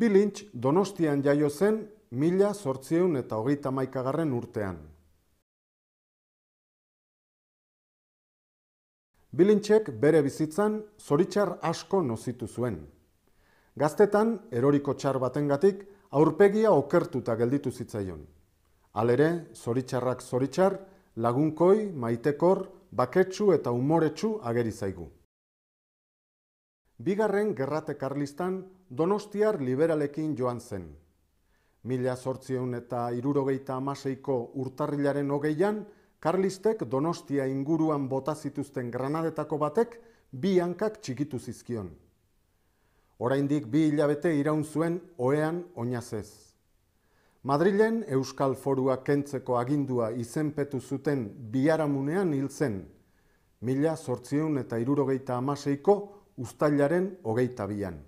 Bilintz Donostian jaio zen mila zortzieun eta hogeita maikagarren urtean. Bilintzek bere bizitzan zoritzar asko nozitu zuen. Gaztetan eroriko txar baten gatik aurpegia okertuta gelditu zitzaion. Alere zoritzarrak zoritzar lagunkoi, maitekor, baketsu eta umoretsu ageri zaigu. Bigarren gerrate karlistan Donostiar liberalekin joan zen. Mila sortzion eta irurogeita amaseiko urtarrilaren hogeian, Karlistek Donostia inguruan bota zituzten granadetako batek bi hankak txikitu zizkion. Oraindik bi hilabete iraun zuen ohean oinazez. Madrilen Euskal Forua kentzeko agindua izenpetu zuten biaramunean hil zen, mila sortzion eta irurogeita amaseiko ustailaren hogeita bian.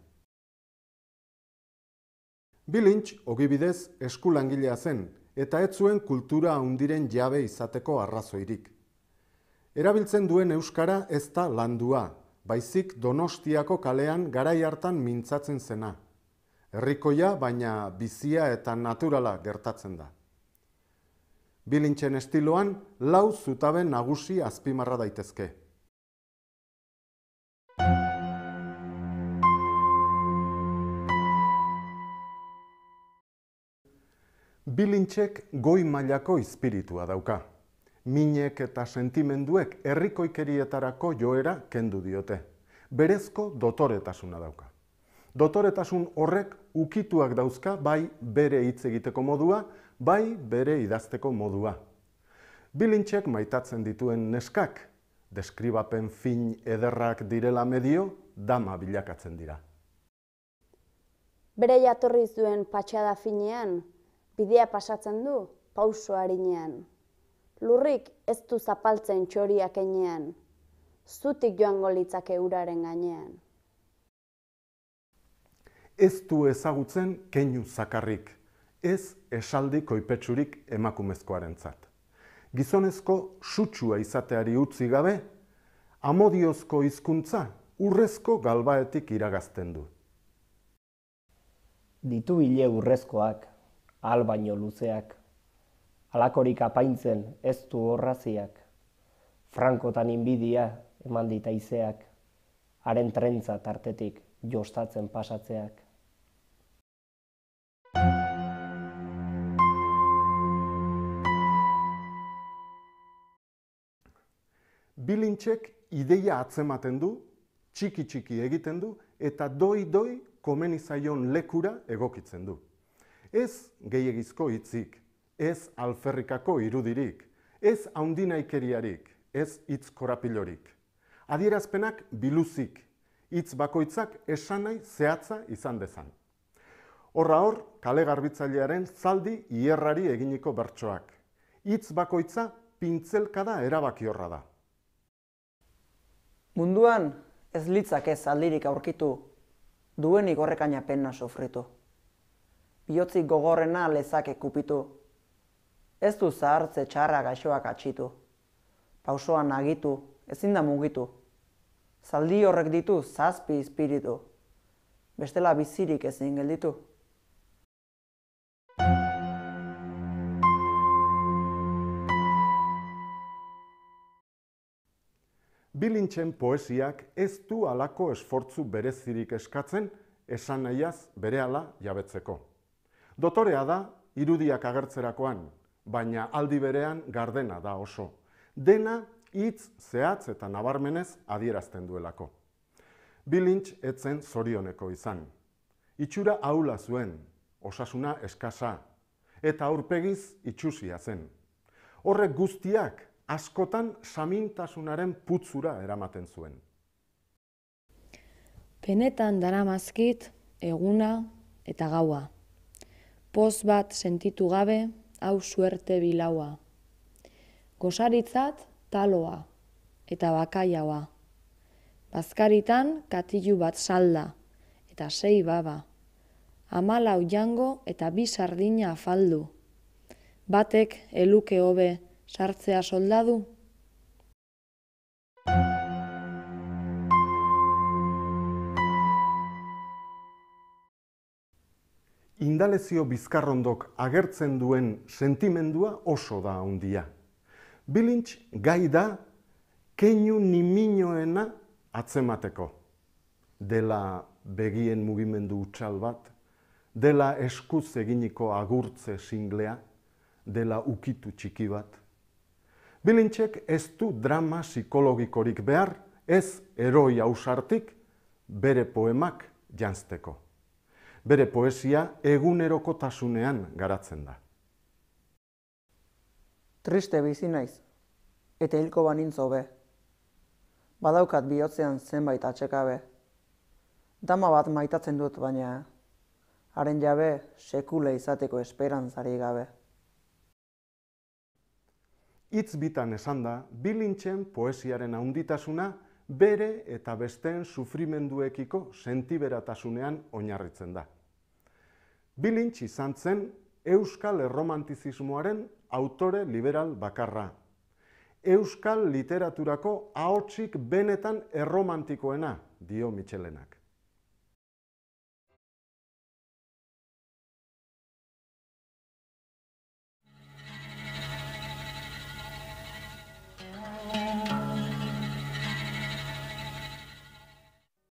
Bilintz ogibidez eskulangilea zen eta ez zuen kultura handiren jabe izateko arrazoirik. Erabiltzen duen euskara ez da landua, baizik Donostiako kalean garai hartan mintzatzen zena. Herrikoia baina bizia eta naturala gertatzen da. Bilintzen estiloan lau zutabe nagusi azpimarra daitezke. Bilintxek goi mailako izpiritua dauka. Minek eta sentimenduek herriko ikerietarako joera kendu diote. Berezko dotoretasuna dauka. Dotoretasun horrek ukituak dauzka bai bere hitz egiteko modua, bai bere idazteko modua. Bilintxek maitatzen dituen neskak, deskribapen fin ederrak direla medio, dama bilakatzen dira. Bere jatorri zuen patxada finean, bidea pasatzen du pauso harinean. Lurrik ez du zapaltzen txoriak enean, zutik joango litzake uraren gainean. Ez du ezagutzen keinu zakarrik, ez esaldi koipetsurik emakumezkoarentzat. Gizonezko sutsua izateari utzi gabe, amodiozko hizkuntza urrezko galbaetik iragazten du. Ditu hile urrezkoak albaino luzeak. Alakorik apaintzen ez du horraziak, frankotan inbidia eman dita haren trentza tartetik jostatzen pasatzeak. Bilintxek ideia atzematen du, txiki-txiki egiten du, eta doi-doi komenizaion lekura egokitzen du. Ez gehiagizko hitzik, ez alferrikako irudirik, ez haundinaikeriarik, ez hitz korapilorik. Adierazpenak biluzik, hitz bakoitzak esan nahi zehatza izan dezan. Horra hor, kale garbitzailearen zaldi ierrari eginiko bertsoak. Hitz bakoitza pintzelka da erabaki horra da. Munduan ez litzak ez aldirik aurkitu, duen igorrekaina penna sofritu bihotzi gogorrena lezak ekupitu. Ez du zahartze txarra gaixoak atxitu. Pausoan nagitu, ezin da mugitu. Zaldi horrek ditu zazpi izpiritu. Bestela bizirik ezin gelditu. Bilintzen poesiak ez du alako esfortzu berezirik eskatzen esan nahiaz berehala jabetzeko. Dotorea da, irudiak agertzerakoan, baina aldi berean gardena da oso. Dena hitz zehatz eta nabarmenez adierazten duelako. Bilintz etzen zorioneko izan. Itxura aula zuen, osasuna eskasa, eta aurpegiz itxusia zen. Horrek guztiak askotan samintasunaren putzura eramaten zuen. Penetan daramazkit eguna eta gaua poz bat sentitu gabe, hau suerte bilaua. Gosaritzat taloa, eta bakaiaua. Bazkaritan katilu bat salda, eta sei baba. Amalau jango eta bi sardina afaldu. Batek eluke hobe sartzea soldadu. indalezio bizkarrondok agertzen duen sentimendua oso da handia. Bilintz gai da keinu niminoena atzemateko. Dela begien mugimendu utxal bat, dela eskuz eginiko agurtze singlea, dela ukitu txiki bat. Bilintzek ez du drama psikologikorik behar, ez eroi hausartik bere poemak jantzteko bere poesia egunerokotasunean garatzen da. Triste bizi naiz, eta hilko banintzo be. Badaukat bihotzean zenbait atxekabe. Dama bat maitatzen dut baina, haren jabe sekule izateko esperantzari gabe. Itz bitan esan da, bilintxen poesiaren ahonditasuna bere eta besteen sufrimenduekiko sentiberatasunean oinarritzen da. Bilintz izan zen Euskal Erromantizismoaren autore liberal bakarra. Euskal literaturako ahotsik benetan erromantikoena, dio Mitxelenak.